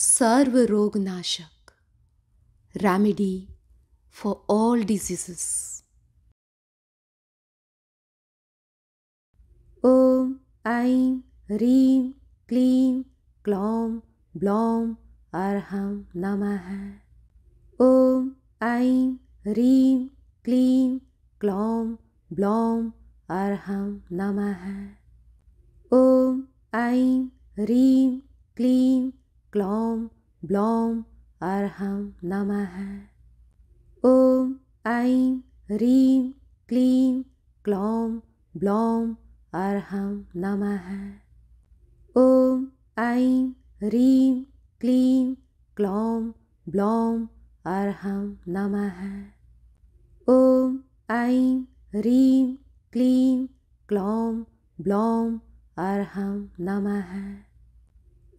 सर्व रोग नाशक remedy for all diseases ओम ऐं ह्रीं क्लीं क्लौं ब्लौं अर्हं नमः ओम ऐं ह्रीं क्लीं क्लौं ब्लौं अर्हं नमः ओम ऐं ह्रीं क्लीं क्लौम ब्लौम अर्हम नमः ओम ऐं ह्रीं क्लीं क्लौं ब्लौं अर्हं नमः ॐ ऐं ह्रीं क्लीं क्लौं ब्लौं अर्हं नमः ॐ ऐं ह्रीं क्लीं क्लौं ब्लौं अर्हं नमः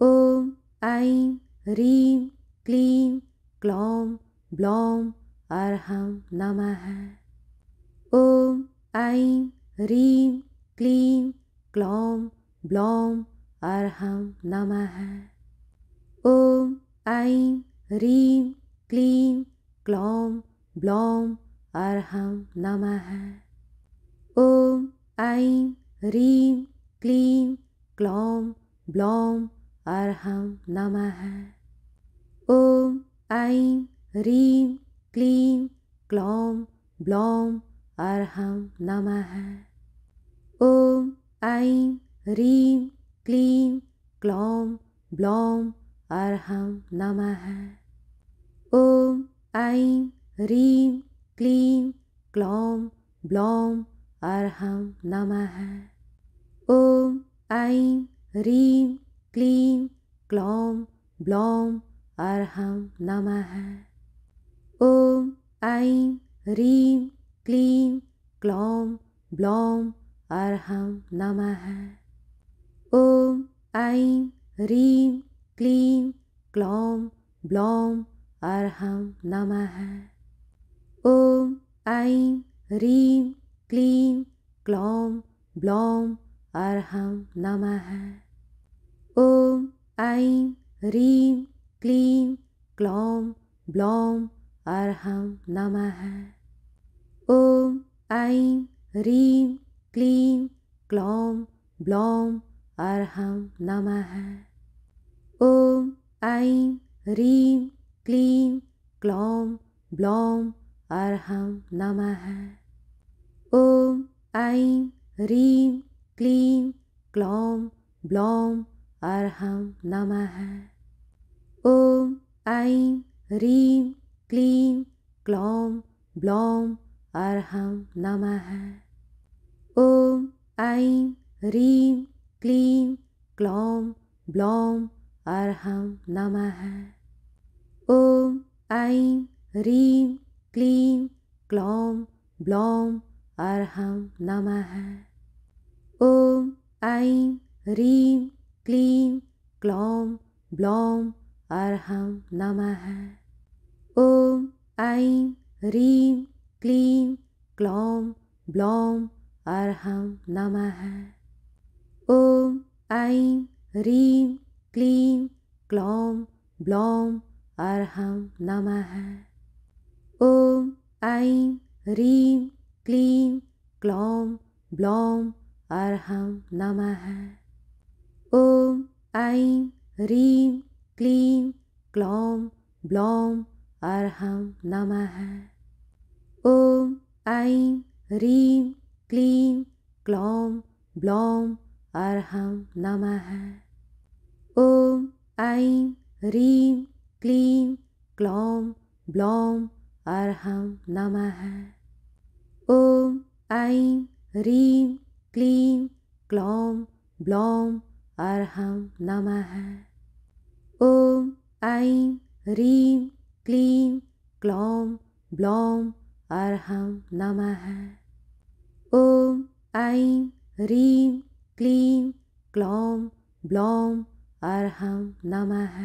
ॐ ऐं ह्रीं क्लीं क्लौं ब्लौं अर्हं नमः ॐ ऐं ह्रीं क्लीं क्लौं ब्लौं अर्हं नमः ॐ ऐं ह्रीं क्लीं क्लौं ब्लौं अर्हं नमः ॐ ऐं ह्रीं क्लीं क्लौं ब्लौं अर्हं नमः ओम ऐं ह्रीं क्लीं क्लौं ब्लौं अर्हं नमः ओम ऐं ह्रीं क्लीं क्लौं ब्लौं अर्हं नमः ओम ऐं ह्रीं क्लीं क्लौं ब्लौं अर्हं नमः ओम ऐं ह्रीं क्लीम क्लौं ब्लौं अर्हं नमः ओम ऐं ह्रीं क्लीं क्लौं ब्लौं अर्हं नमः ॐ ऐं ह्रीं क्लीं क्लौं ब्लौं अर्हं नमः ॐ ऐं ह्रीं क्लीं क्लौं ब्लौं अर्हं नमः ओम ऐं ह्रीं क्लीं क्लौं ब्लौं अर्हं नमः ॐ ऐं ह्रीं क्लीं क्लौं ब्लौं अर्हं नमः ॐ ऐं ह्रीं क्लीं क्लौं ब्लौं अर्हं नमः ॐ ऐं ह्रीं क्लीं क्लौं ब्लौं अर्हं नमः ओम ऐं ह्रीं क्लीं क्लौं ब्लौं अर्हं नमः ओम ऐं ह्रीं क्लीं क्लौं ब्लौं अर्हं नमः ओम ऐं ह्रीं क्लीं क्लौं ब्लौं अर्हं नमः ओम ऐं ह्रीं क्लीं क्लौं ब्लौं अर्हं नमः ॐ ऐं ह्रीं क्लीं क्लौं ब्लौं अर्हं नमः ॐ ऐं ह्रीं क्लीं क्लौं ब्लौं अर्हं नमः ॐ ऐं ह्रीं क्लीं क्लौं ब्लौं अर्हं नमः ओम ऐं ह्रीं क्लीं क्लौं ब्लौं अर्हं नमः ॐ ऐं ह्रीं क्लीं क्लौं ब्लौं अर्हं नमः ॐ ऐं ह्रीं क्लीं क्लौं ब्लौं अर्हं नमः ॐ ऐं ह्रीं क्लीं क्लौं ब्लौं अर्हं नमः ओम ऐं ह्रीं क्लीं क्लौं ब्लौं अर्हं नमः ओम ऐं ह्रीं क्लीं क्लौं ब्लौं अर्हं नमः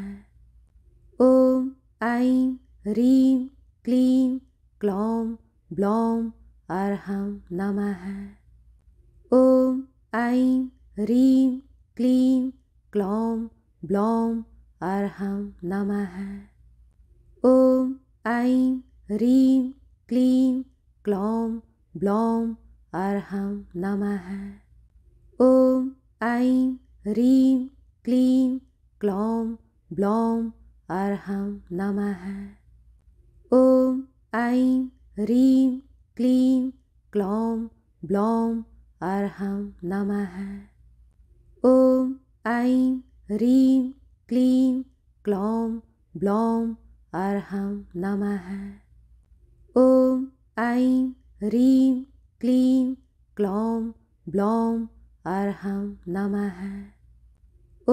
ओम ऐं ह्रीं क्लीं क्लौं ब्लौं अर्हं नमः ओम ऐं ह्रीं क्लीं क्लौं ब्लौं अर्हं नमः ॐ ऐं ह्रीं क्लीं क्लौं ब्लौं अर्हं नमः ॐ ऐं ह्रीं क्लीं क्लौं ब्लौं अर्हं नमः ॐ ऐं ह्रीं क्लीं क्लौं ब्लौं अर्हं नमः ओम ऐं ह्रीं क्लीं क्लौं ब्लौं अर्हं नमः ॐ ऐं ह्रीं क्लीं क्लौं ब्लौं अर्हं नमः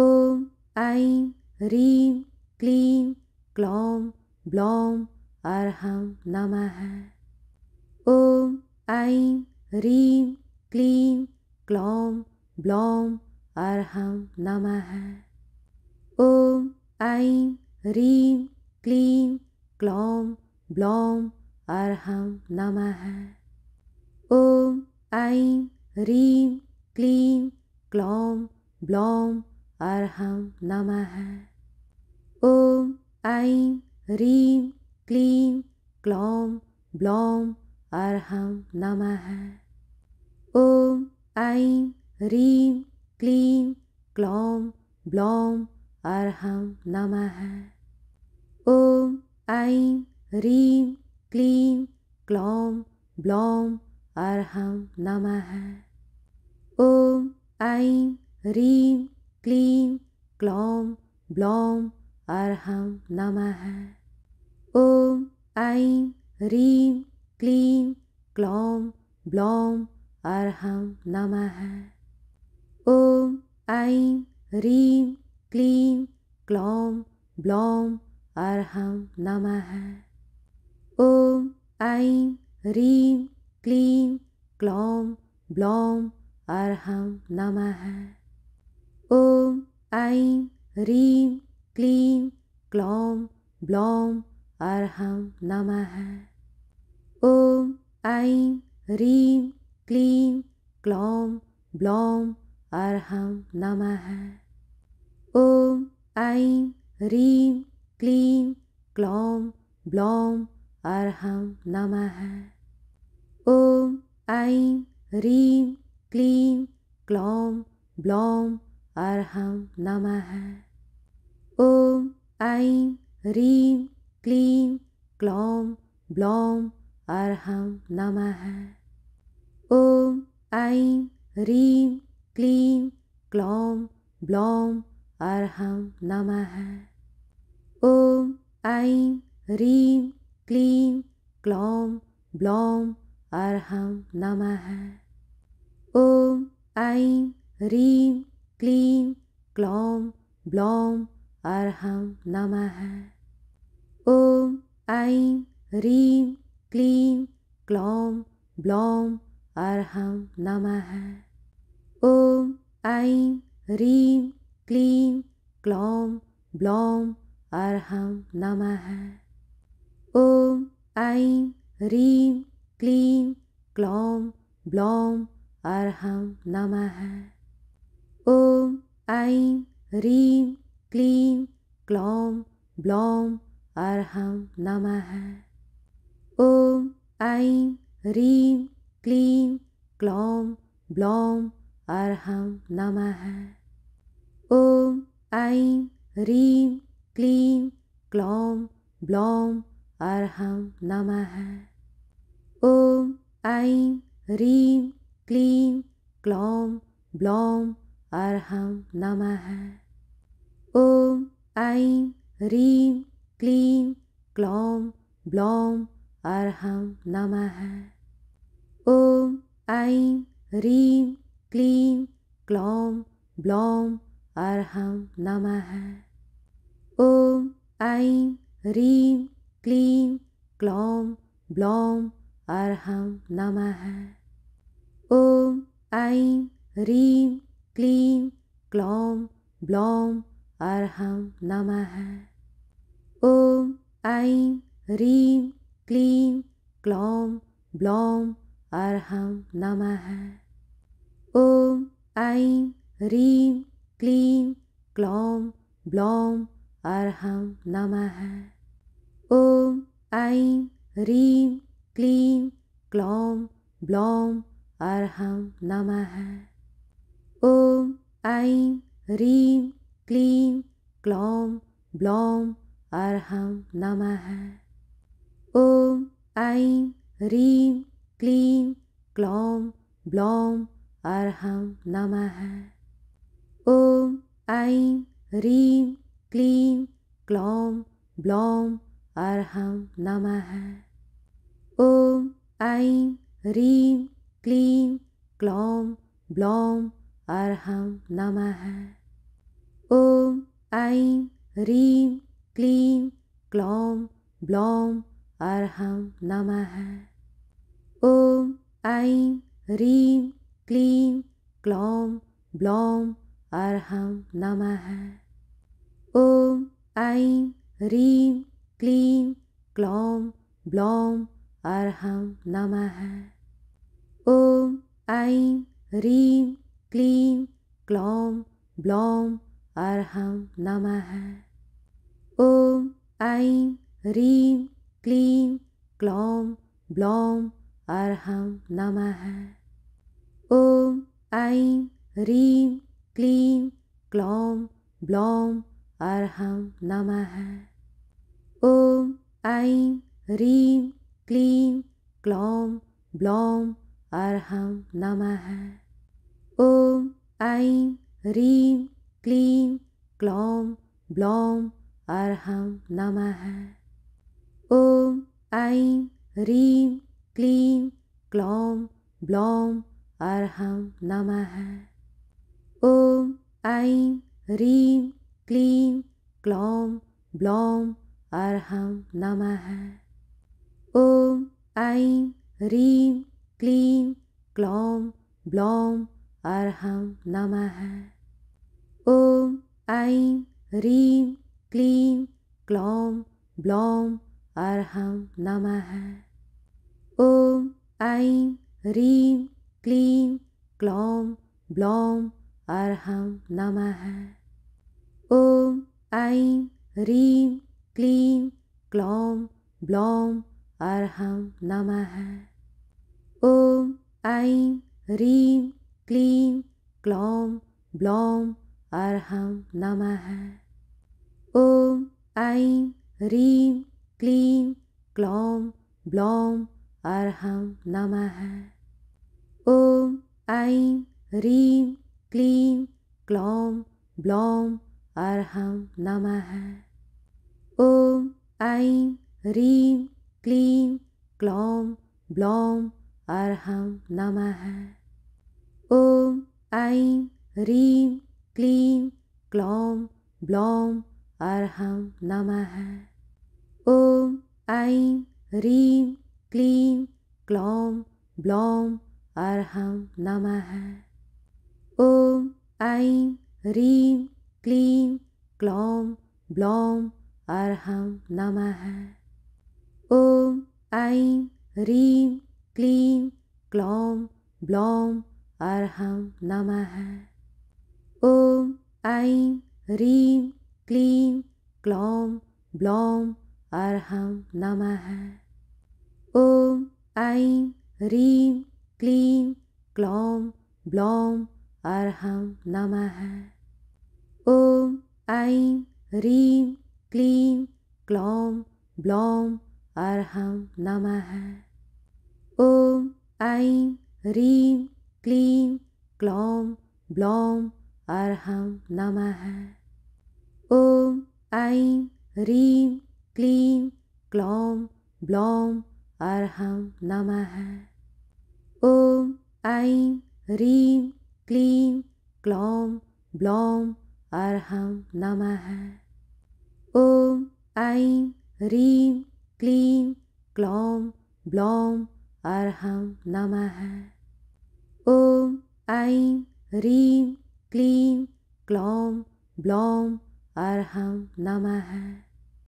ॐ ऐं ह्रीं क्लीं क्लौं ब्लौं अर्हं नमः ॐ ऐं ह्रीं क्लीं क्लौं ब्लौं अर्हं नमः ओम ऐं ह्रीं क्लीं क्लौं ब्लौं अर्हं नमः ॐ ऐं ह्रीं क्लीं क्लौं ब्लौं अर्हं नमः ॐ ऐं ह्रीं क्लीं क्लौं ब्लौं अर्हं नमः ॐ ऐं ह्रीं क्लीं क्लौं ब्लौं अर्हं नमः ॐ ऐं ह्रीं क्लीं क्लौं ब्लौं अर्हं नमः ॐ ऐं ह्रीं क्लीं क्लौं ब्लौं अर्हं नमः ॐ ऐं ह्रीं क्लीं क्लौं ब्लौं अर्हं नमः ओम ऐं ह्रीं क्लीं क्लौं ब्लौं अर्हं नमः ॐ ऐं ह्रीं क्लीं क्लौं ब्लौं अर्हं नमः ॐ ऐं ह्रीं क्लीं क्लौं ब्लौं अर्हं नमः ॐ ऐं ह्रीं क्लीं क्लौं ब्लौं अर्हं नमः ओम ऐं ह्रीं क्लीं क्लौं ब्लौं अर्हं नमः ॐ ऐं ह्रीं क्लीं क्लौं ब्लौं अर्हं नमः ॐ ऐं ह्रीं क्लीं क्लौं ब्लौं अर्हं नमः ॐ ऐं ह्रीं क्लीं क्लौं ब्लौं अर्हं नमः ॐ ऐं ह्रीं क्लीं क्लौं ब्लौं अर्हं नमः ॐ ऐं ह्रीं क्लीं क्लौं ब्लौं अर्हं नमः ॐ ऐं ह्रीं क्लीं क्लौं ब्लौं अर्हं नमः ओम ऐं ह्रीं क्लीं क्लौं ब्लौं अर्हं नमः ॐ ऐं ह्रीं क्लीं क्लौं ब्लौं अर्हं नमः ॐ ऐं ह्रीं क्लीं क्लौं ब्लौं अर्हं नमः ॐ ऐं ह्रीं क्लीं क्लौं ब्लौं अर्हं नमः ओम ऐं ह्रीं क्लीं क्लौं ब्लौं अर्हं नमः ओम ऐं ह्रीं क्लीं क्लौं ब्लौं अर्हं नमः ओम ऐं ह्रीं क्लीं क्लौं ब्लौं अर्हं नमः ओम ऐं ह्रीं क्लीं क्लौं ब्लौं अर्हं नमः ॐ ऐं ह्रीं क्लीं क्लौं ब्लौं अर्हं नमः ॐ ऐं ह्रीं क्लीं क्लौं ब्लौं अर्हं नमः ॐ ऐं ह्रीं क्लीं क्लौं ब्लौं अर्हं नमः ओम ऐं ह्रीं क्लीं क्लौं ब्लौं अर्हं नमः ॐ ऐं ह्रीं क्लीं क्लौं ब्लौं अर्हं नमः ॐ ऐं ह्रीं क्लीं क्लौं ब्लौं अर्हं नमः ॐ ऐं ह्रीं क्लीं क्लौं ब्लौं अर्हं नमः ओम ऐं ह्रीं क्लीं क्लौं ब्लौं अर्हं नमः ओम ऐं ह्रीं क्लीं क्लौं ब्लौं अर्हं नमः ओम ऐं ह्रीं क्लीं क्लौं ब्लौं अर्हं नमः ओम ऐं ह्रीं क्लीं क्लौं ब्लौं अर्हं नमः ॐ ऐं ह्रीं क्लीं क्लौं ब्लौं अर्हं नमः ॐ ऐं ह्रीं क्लीं क्लौं ब्लौं अर्हं नमः ॐ ऐं ह्रीं क्लीं क्लौं ब्लौं अर्हं नमः ओम ऐं ह्रीं क्लीं क्लौं ब्लौं अर्हं नमः ॐ ऐं ह्रीं क्लीं क्लौं ब्लौं अर्हं नमः ॐ ऐं ह्रीं क्लीं क्लौं ब्लौं अर्हं नमः ॐ ऐं ह्रीं क्लीं क्लौं ब्लौं अर्हं नमः ओम ऐं ह्रीं क्लीं क्लौं ब्लौं अर्हं नमः ओम ऐं ह्रीं क्लीं क्लौं ब्लौं अर्हं नमः ओम ऐं ह्रीं क्लीं क्लौं ब्लौं अर्हं नमः ओम ऐं ह्रीं क्लीं क्लौं ब्लौं अर्हं नमः ॐ ऐं ह्रीं क्लीं क्लौं ब्लौं अर्हं नमः ॐ ऐं ह्रीं क्लीं क्लौं ब्लौं अर्हं नमः ॐ ऐं ह्रीं क्लीं क्लौं ब्लौं अर्हं नमः ओम ऐं ह्रीं क्लीं क्लौं ब्लौं अर्हं नमः ॐ ऐं ह्रीं क्लीं क्लौं ब्लौं अर्हं नमः ॐ ऐं ह्रीं क्लीं क्लौं ब्लौं अर्हं नमः ॐ ऐं ह्रीं क्लीं क्लौं ब्लौं अर्हं नमः ओम ऐं ह्रीं क्लीं क्लौं ब्लौं अर्हं नमः ॐ ऐं ह्रीं क्लीं क्लौं ब्लौं अर्हं नमः ॐ ऐं ह्रीं क्लीं क्लौं ब्लौं अर्हं नमः ॐ ऐं ह्रीं क्लीं क्लौं ब्लौं अर्हं नमः ॐ ऐं ह्रीं क्लीं क्लौं ब्लौं अर्हं नमः ॐ ऐं ह्रीं क्लीं क्लौं ब्लौं अर्हं नमः ॐ ऐं ह्रीं क्लीं क्लौं ब्लौं अर्हं नमः ओम ऐं ह्रीं क्लीं क्लौं ब्लौं अर्हं नमः ॐ ऐं ह्रीं क्लीं क्लौं ब्लौं अर्हं नमः ॐ ऐं ह्रीं क्लीं क्लौं ब्लौं अर्हं नमः